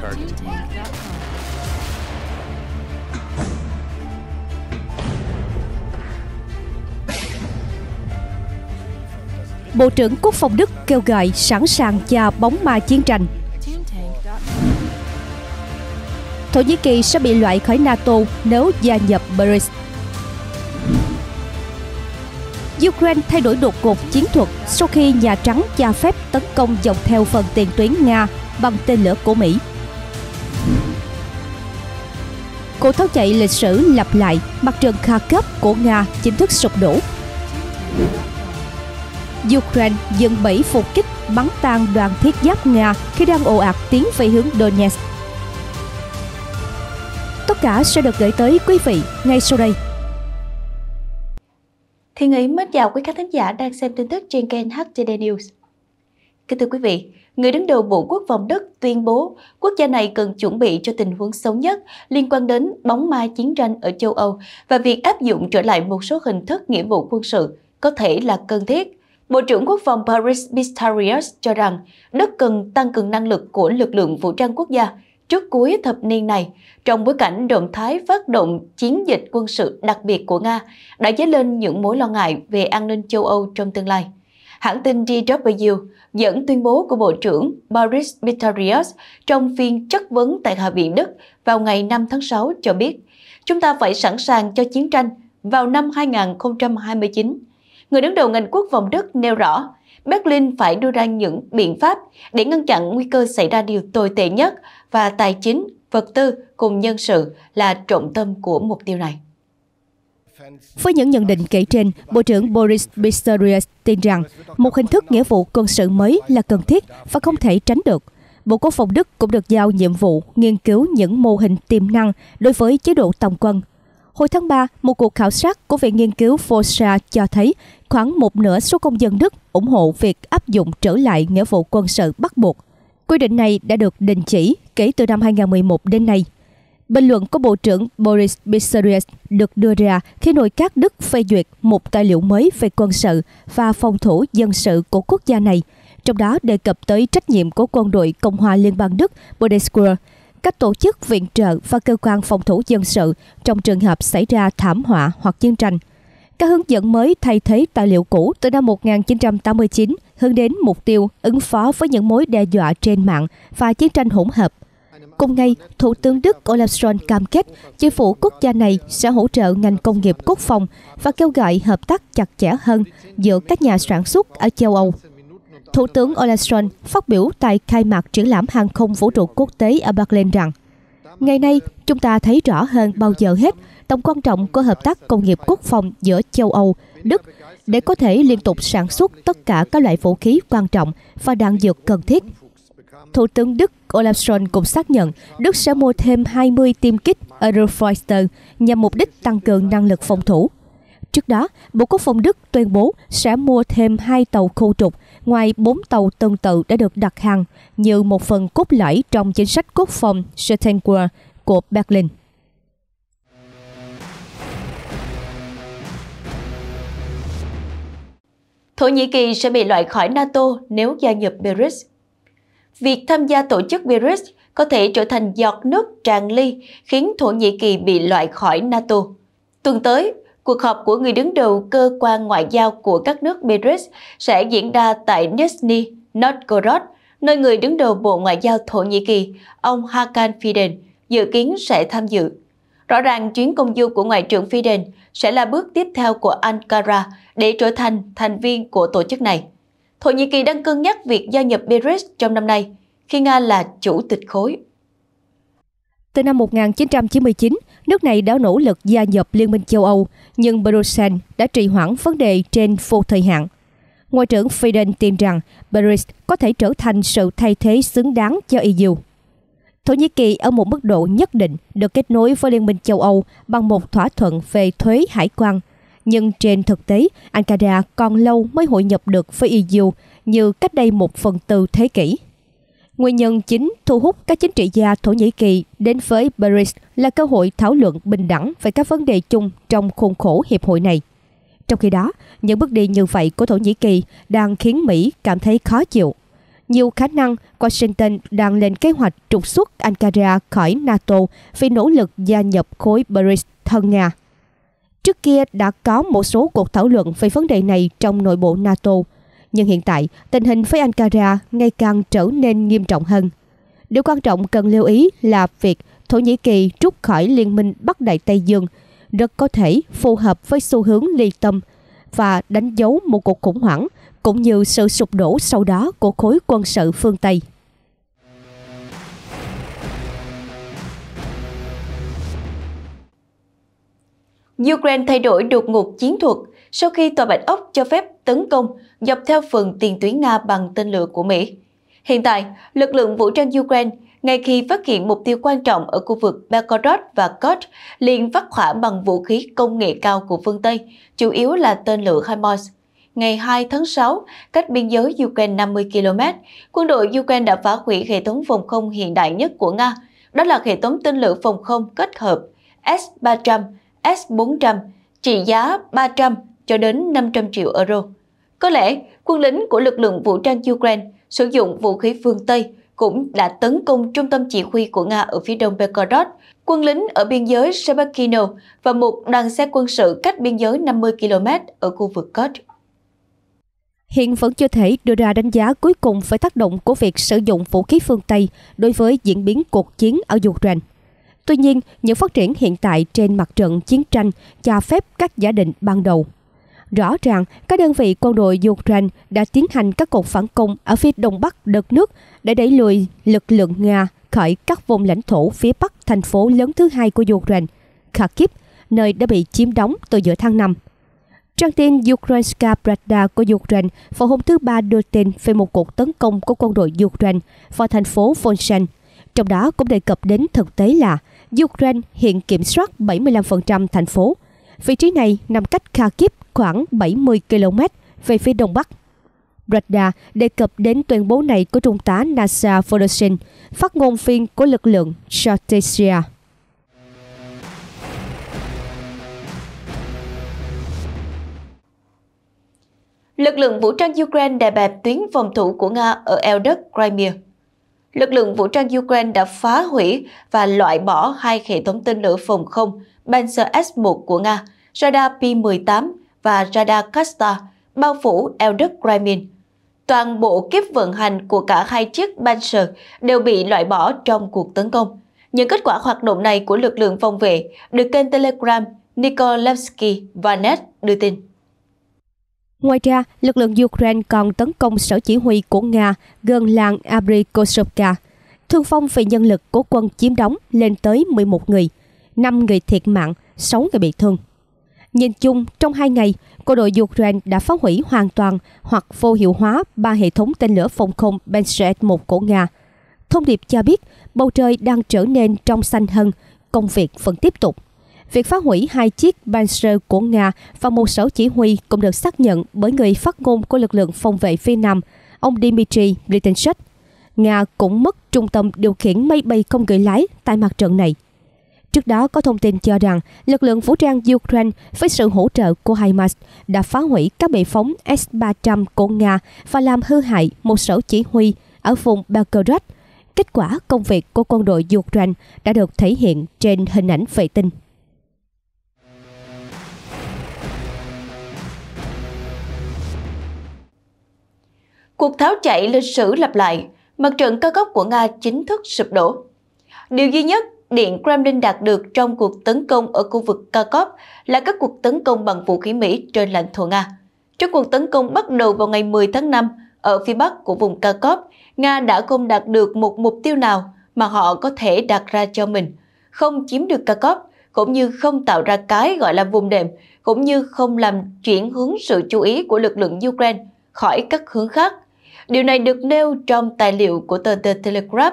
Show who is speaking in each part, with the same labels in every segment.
Speaker 1: target. Bộ trưởng Quốc phòng Đức kêu gọi sẵn sàng cho bóng ma chiến tranh. Thổ Nhĩ Kỳ sẽ bị loại khỏi NATO nếu gia nhập BRICS. Ukraine thay đổi đột ngột chiến thuật sau khi Nhà Trắng cho phép tấn công dọc theo phần tiền tuyến Nga bằng tên lửa của Mỹ. Cuộc tháo chạy lịch sử lặp lại, mặt trận cấp của Nga chính thức sụp đổ. Ukraine dừng bẫy phục kích bắn tan đoàn thiết giáp Nga khi đang ồ ạt tiến về hướng Donetsk. Tất cả sẽ được gửi tới quý vị ngay sau đây.
Speaker 2: Thiên Ý mến chào quý khán thính giả đang xem tin tức trên kênh HTD News. Kính thưa quý vị, người đứng đầu Bộ Quốc phòng Đức tuyên bố quốc gia này cần chuẩn bị cho tình huống xấu nhất liên quan đến bóng ma chiến tranh ở châu Âu và việc áp dụng trở lại một số hình thức nghĩa vụ quân sự có thể là cần thiết. Bộ trưởng Quốc phòng Paris Pistorius cho rằng Đức cần tăng cường năng lực của lực lượng vũ trang quốc gia trước cuối thập niên này, trong bối cảnh động thái phát động chiến dịch quân sự đặc biệt của Nga đã dấy lên những mối lo ngại về an ninh châu Âu trong tương lai hãng tin DW dẫn tuyên bố của Bộ trưởng Boris Pistorius trong phiên chất vấn tại Hạ viện Đức vào ngày 5 tháng 6 cho biết chúng ta phải sẵn sàng cho chiến tranh vào năm 2029. Người đứng đầu ngành quốc phòng Đức nêu rõ Berlin phải đưa ra những biện pháp để ngăn chặn nguy cơ xảy ra điều tồi tệ nhất và tài chính, vật tư cùng nhân sự là trọng tâm của mục tiêu này. Với những nhận
Speaker 1: định kể trên, Bộ trưởng Boris Pistorius tin rằng một hình thức nghĩa vụ quân sự mới là cần thiết và không thể tránh được. Bộ Quốc phòng Đức cũng được giao nhiệm vụ nghiên cứu những mô hình tiềm năng đối với chế độ tổng quân. Hồi tháng 3, một cuộc khảo sát của Viện Nghiên cứu Forsa cho thấy khoảng một nửa số công dân Đức ủng hộ việc áp dụng trở lại nghĩa vụ quân sự bắt buộc. Quy định này đã được đình chỉ kể từ năm 2011 đến nay. Bình luận của Bộ trưởng Boris Pistorius được đưa ra khi nội các Đức phê duyệt một tài liệu mới về quân sự và phòng thủ dân sự của quốc gia này, trong đó đề cập tới trách nhiệm của quân đội Cộng hòa Liên bang Đức Bundeswehr, các tổ chức viện trợ và cơ quan phòng thủ dân sự trong trường hợp xảy ra thảm họa hoặc chiến tranh. Các hướng dẫn mới thay thế tài liệu cũ từ năm 1989 hướng đến mục tiêu ứng phó với những mối đe dọa trên mạng và chiến tranh hỗn hợp – Cùng ngày, Thủ tướng Đức Olaf Scholz cam kết chính phủ quốc gia này sẽ hỗ trợ ngành công nghiệp quốc phòng và kêu gọi hợp tác chặt chẽ hơn giữa các nhà sản xuất ở châu Âu. Thủ tướng Olaf Scholz phát biểu tại khai mạc triển lãm hàng không vũ trụ quốc tế ở Berlin rằng Ngày nay, chúng ta thấy rõ hơn bao giờ hết tầm quan trọng của hợp tác công nghiệp quốc phòng giữa châu Âu, Đức để có thể liên tục sản xuất tất cả các loại vũ khí quan trọng và đạn dược cần thiết. Thủ tướng Đức Olaf Scholz cũng xác nhận Đức sẽ mua thêm 20 tiêm kích Eurofighter nhằm mục đích tăng cường năng lực phòng thủ. Trước đó, Bộ Quốc phòng Đức tuyên bố sẽ mua thêm hai tàu khu trục, ngoài bốn tàu tương tự đã được đặt hàng, như một phần cốt lõi trong chính sách quốc phòng Schengen của Berlin.
Speaker 2: Thổ Nhĩ Kỳ sẽ bị loại khỏi NATO nếu gia nhập Belarus. Việc tham gia tổ chức BRICS có thể trở thành giọt nước tràn ly, khiến Thổ Nhĩ Kỳ bị loại khỏi NATO. Tuần tới, cuộc họp của người đứng đầu cơ quan ngoại giao của các nước BRICS sẽ diễn ra tại Nizhny Novgorod, nơi người đứng đầu Bộ Ngoại giao Thổ Nhĩ Kỳ, ông Hakan Fidan, dự kiến sẽ tham dự. Rõ ràng chuyến công du của Ngoại trưởng Fidan sẽ là bước tiếp theo của Ankara để trở thành thành viên của tổ chức này. Thổ Nhĩ Kỳ đang cân nhắc việc gia nhập BRICS trong năm nay, khi Nga là chủ tịch khối. Từ
Speaker 1: năm 1999, nước này đã nỗ lực gia nhập Liên minh châu Âu, nhưng Brussels đã trì hoãn vấn đề trên vô thời hạn. Ngoại trưởng Fiden tin rằng BRICS có thể trở thành sự thay thế xứng đáng cho EU. Thổ Nhĩ Kỳ ở một mức độ nhất định được kết nối với Liên minh châu Âu bằng một thỏa thuận về thuế hải quan – nhưng trên thực tế, Ankara còn lâu mới hội nhập được với EU như cách đây một phần tư thế kỷ. Nguyên nhân chính thu hút các chính trị gia Thổ Nhĩ Kỳ đến với Paris là cơ hội thảo luận bình đẳng về các vấn đề chung trong khuôn khổ hiệp hội này. Trong khi đó, những bước đi như vậy của Thổ Nhĩ Kỳ đang khiến Mỹ cảm thấy khó chịu. Nhiều khả năng Washington đang lên kế hoạch trục xuất Ankara khỏi NATO vì nỗ lực gia nhập khối Paris thân Nga. Trước kia đã có một số cuộc thảo luận về vấn đề này trong nội bộ NATO, nhưng hiện tại tình hình với Ankara ngày càng trở nên nghiêm trọng hơn. Điều quan trọng cần lưu ý là việc Thổ Nhĩ Kỳ rút khỏi Liên minh Bắc Đại Tây Dương rất có thể phù hợp với xu hướng ly tâm và đánh dấu một cuộc khủng hoảng cũng như sự sụp đổ sau đó của khối quân sự phương Tây.
Speaker 2: Ukraine thay đổi đột ngột chiến thuật sau khi tòa Bạch Ốc cho phép tấn công dọc theo phần tiền tuyến Nga bằng tên lửa của Mỹ. Hiện tại, lực lượng vũ trang Ukraine ngay khi phát hiện mục tiêu quan trọng ở khu vực Belgorod và Kurt liền phát hỏa bằng vũ khí công nghệ cao của phương Tây, chủ yếu là tên lửa HIMARS. Ngày 2 tháng 6, cách biên giới Ukraine 50 km, quân đội Ukraine đã phá hủy hệ thống phòng không hiện đại nhất của Nga, đó là hệ thống tên lửa phòng không kết hợp S-300 S-400 trị giá 300 cho đến 500 triệu euro. Có lẽ quân lính của lực lượng vũ trang Ukraine sử dụng vũ khí phương Tây cũng đã tấn công trung tâm chỉ huy của Nga ở phía đông Belgorod, quân lính ở biên giới Sebakino và một đoàn xe quân sự cách biên giới 50 km ở khu vực Kurd.
Speaker 1: Hiện vẫn chưa thể đưa ra đánh giá cuối cùng về tác động của việc sử dụng vũ khí phương Tây đối với diễn biến cuộc chiến ở Ukraine. Tuy nhiên, những phát triển hiện tại trên mặt trận chiến tranh cho phép các giả định ban đầu. Rõ ràng, các đơn vị quân đội Ukraine đã tiến hành các cuộc phản công ở phía đông bắc đất nước để đẩy lùi lực lượng Nga khỏi các vùng lãnh thổ phía bắc thành phố lớn thứ hai của Ukraine, Kharkiv, nơi đã bị chiếm đóng từ giữa tháng 5. Trang tin Ukrainska Pravda của Ukraine vào hôm thứ Ba đưa tin về một cuộc tấn công của quân đội Ukraine vào thành phố Volshan, trong đó cũng đề cập đến thực tế là Ukraine hiện kiểm soát 75% thành phố. Vị trí này nằm cách Kharkiv khoảng 70 km về phía đông bắc. Radar đề cập đến tuyên bố này của Trung tá NASA Voloshin, phát ngôn viên của lực lượng Strategia.
Speaker 2: Lực lượng vũ trang Ukraine đè bẹp tuyến phòng thủ của Nga ở Elders Crimea lực lượng vũ trang Ukraine đã phá hủy và loại bỏ hai hệ thống tên lửa phòng không Panzer S-1 của Nga, radar P-18 và radar Kasta bao phủ Elder Kremlin. Toàn bộ kiếp vận hành của cả hai chiếc Panzer đều bị loại bỏ trong cuộc tấn công. Những kết quả hoạt động này của lực lượng phòng vệ được kênh Telegram Nikolevsky Vanet đưa tin.
Speaker 1: Ngoài ra, lực lượng Ukraine còn tấn công sở chỉ huy của Nga gần làng Abrikosovka. Thương vong về nhân lực của quân chiếm đóng lên tới 11 người, 5 người thiệt mạng, 6 người bị thương. Nhìn chung, trong hai ngày, quân đội Ukraine đã phá hủy hoàn toàn hoặc vô hiệu hóa ba hệ thống tên lửa phòng không Patriot-1 của Nga. Thông điệp cho biết bầu trời đang trở nên trong xanh hơn, công việc vẫn tiếp tục. Việc phá hủy hai chiếc Panzer của Nga và một sở chỉ huy cũng được xác nhận bởi người phát ngôn của lực lượng phòng vệ phía Nam, ông Dmitry Blinkenship. Nga cũng mất trung tâm điều khiển máy bay không người lái tại mặt trận này. Trước đó có thông tin cho rằng lực lượng vũ trang Ukraine với sự hỗ trợ của HIMARS đã phá hủy các bệ phóng S-300 của Nga và làm hư hại một sở chỉ huy ở vùng Belgorod. Kết quả công việc của quân đội Ukraine đã được thể hiện trên hình ảnh vệ tinh.
Speaker 2: Cuộc tháo chạy lịch sử lặp lại, mặt trận cao cấp của Nga chính thức sụp đổ. Điều duy nhất Điện Kremlin đạt được trong cuộc tấn công ở khu vực Kharkov là các cuộc tấn công bằng vũ khí Mỹ trên lãnh thổ Nga. Trong cuộc tấn công bắt đầu vào ngày 10 tháng 5 ở phía bắc của vùng Kharkov, Nga đã không đạt được một mục tiêu nào mà họ có thể đặt ra cho mình, không chiếm được Kharkov cũng như không tạo ra cái gọi là vùng đệm, cũng như không làm chuyển hướng sự chú ý của lực lượng Ukraine khỏi các hướng khác Điều này được nêu trong tài liệu của tờ The Telegraph.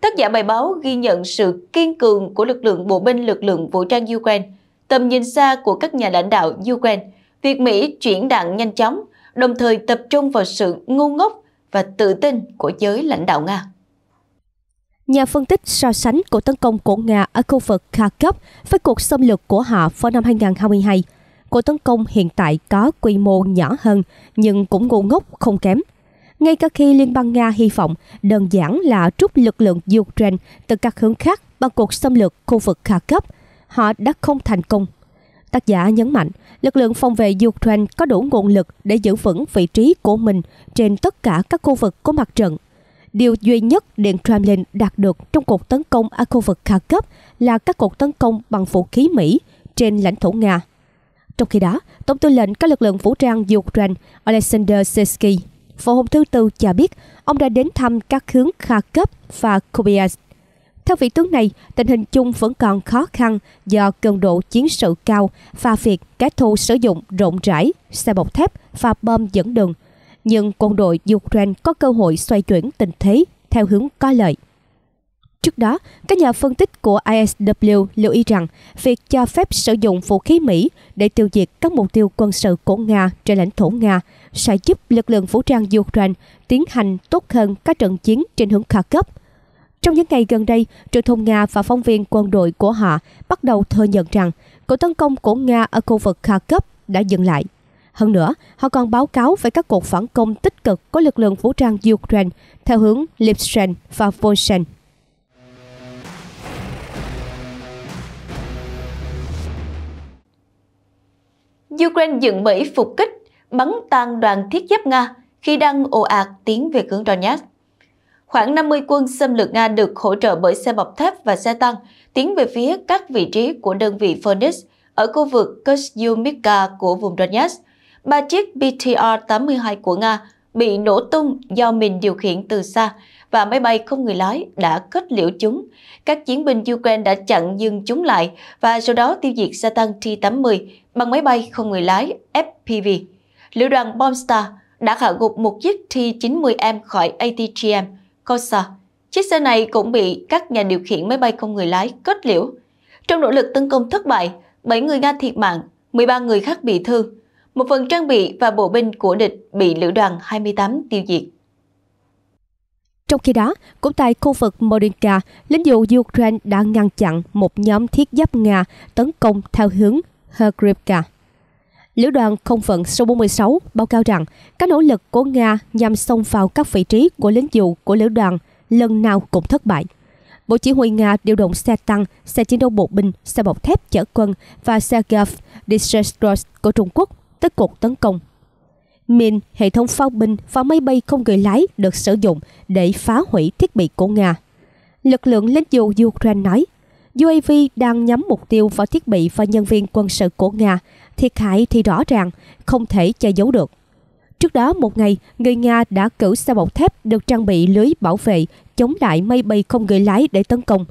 Speaker 2: Tác giả bài báo ghi nhận sự kiên cường của lực lượng bộ binh lực lượng vũ trang Ukraine, tầm nhìn xa của các nhà lãnh đạo Ukraine, việc Mỹ chuyển đạn nhanh chóng, đồng thời tập trung vào sự ngu ngốc và tự tin của giới lãnh đạo Nga.
Speaker 1: Nhà phân tích so sánh cuộc tấn công của Nga ở khu vực Kharkov với cuộc xâm lược của họ vào năm 2022. Cuộc tấn công hiện tại có quy mô nhỏ hơn nhưng cũng ngu ngốc không kém ngay cả khi Liên bang Nga hy vọng đơn giản là rút lực lượng Ukraine từ các hướng khác bằng cuộc xâm lược khu vực cấp, họ đã không thành công. Tác giả nhấn mạnh, lực lượng phòng vệ Ukraine có đủ nguồn lực để giữ vững vị trí của mình trên tất cả các khu vực của mặt trận. Điều duy nhất Điện Kremlin đạt được trong cuộc tấn công ở khu vực cấp là các cuộc tấn công bằng vũ khí Mỹ trên lãnh thổ Nga. Trong khi đó, Tổng tư lệnh các lực lượng vũ trang Ukraine Alexander Sesky vào hôm thứ Tư cho biết ông đã đến thăm các hướng Kharkov và Kupiansk. Theo vị tướng này, tình hình chung vẫn còn khó khăn do cường độ chiến sự cao và việc kẻ thù sử dụng rộng rãi, xe bọc thép và bom dẫn đường. Nhưng quân đội Ukraine có cơ hội xoay chuyển tình thế theo hướng có lợi. Trước đó, các nhà phân tích của ISW lưu ý rằng việc cho phép sử dụng vũ khí Mỹ để tiêu diệt các mục tiêu quân sự của Nga trên lãnh thổ Nga – sẽ giúp lực lượng vũ trang Ukraine tiến hành tốt hơn các trận chiến trên hướng Kharkov. Trong những ngày gần đây, truyền thông Nga và phóng viên quân đội của họ bắt đầu thừa nhận rằng cuộc tấn công của Nga ở khu vực Kharkov đã dừng lại. Hơn nữa, họ còn báo cáo về các cuộc phản công tích cực của lực lượng vũ trang Ukraine theo hướng Lipshen và Volshen.
Speaker 2: Ukraine dựng Mỹ phục kích bắn tan đoàn thiết giáp Nga khi đang ồ ạt tiến về hướng Donetsk. Khoảng 50 quân xâm lược Nga được hỗ trợ bởi xe bọc thép và xe tăng tiến về phía các vị trí của đơn vị Phoenix ở khu vực Kuzyumivka của vùng Donetsk. Ba chiếc BTR-82 của Nga bị nổ tung do mình điều khiển từ xa và máy bay không người lái đã kết liễu chúng. Các chiến binh Ukraine đã chặn dừng chúng lại và sau đó tiêu diệt xe tăng T-80 bằng máy bay không người lái FPV lữ đoàn Bombstar đã hạ gục một chiếc T-90M khỏi ATGM, Cosa. Chiếc xe này cũng bị các nhà điều khiển máy bay không người lái kết liễu. Trong nỗ lực tấn công thất bại, 7 người Nga thiệt mạng, 13 người khác bị thương. Một phần trang bị và bộ binh của địch bị lữ đoàn 28 tiêu diệt.
Speaker 1: Trong khi đó, cũng tại khu vực Modinka, lính dù Ukraine đã ngăn chặn một nhóm thiết giáp Nga tấn công theo hướng Hergrivka. Lữ đoàn không phận số 46 báo cáo rằng các nỗ lực của Nga nhằm xông vào các vị trí của lính dù của lữ đoàn lần nào cũng thất bại. Bộ chỉ huy Nga điều động xe tăng, xe chiến đấu bộ binh, xe bọc thép chở quân và xe Gav Distress của Trung Quốc tới cuộc tấn công. Min, hệ thống pháo binh và máy bay không người lái được sử dụng để phá hủy thiết bị của Nga. Lực lượng lính dù Ukraine nói UAV đang nhắm mục tiêu vào thiết bị và nhân viên quân sự của Nga, thiệt hại thì rõ ràng, không thể che giấu được. Trước đó một ngày, người Nga đã cử xe bọc thép được trang bị lưới bảo vệ chống lại máy bay không người lái để tấn công.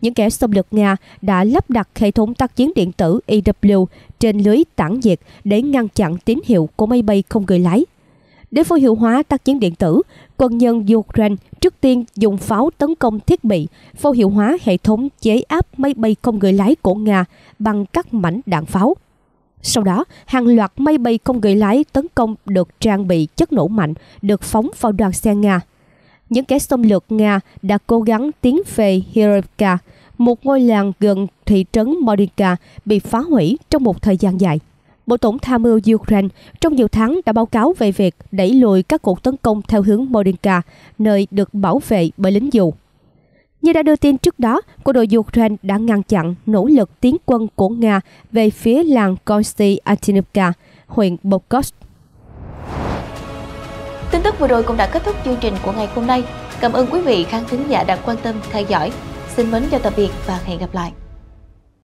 Speaker 1: Những kẻ xâm lược Nga đã lắp đặt hệ thống tác chiến điện tử EW trên lưới tản nhiệt để ngăn chặn tín hiệu của máy bay không người lái. Để vô hiệu hóa tác chiến điện tử, quân nhân Ukraine trước tiên dùng pháo tấn công thiết bị, vô hiệu hóa hệ thống chế áp máy bay không người lái của Nga bằng các mảnh đạn pháo. Sau đó, hàng loạt máy bay không người lái tấn công được trang bị chất nổ mạnh được phóng vào đoàn xe Nga. Những kẻ xâm lược Nga đã cố gắng tiến về Hirovka, một ngôi làng gần thị trấn Mordinka bị phá hủy trong một thời gian dài. Bộ Tổng tham mưu Ukraine trong nhiều tháng đã báo cáo về việc đẩy lùi các cuộc tấn công theo hướng Modinka, nơi được bảo vệ bởi lính dù. Như đã đưa tin trước đó, quân đội Ukraine đã ngăn chặn nỗ lực tiến quân của Nga về phía làng Konstantinivka, huyện
Speaker 2: Bokost. Tin tức vừa rồi cũng đã kết thúc chương trình của ngày hôm nay. Cảm ơn quý vị khán thính giả đã quan tâm theo dõi. Xin mến chào tạm biệt và hẹn gặp lại.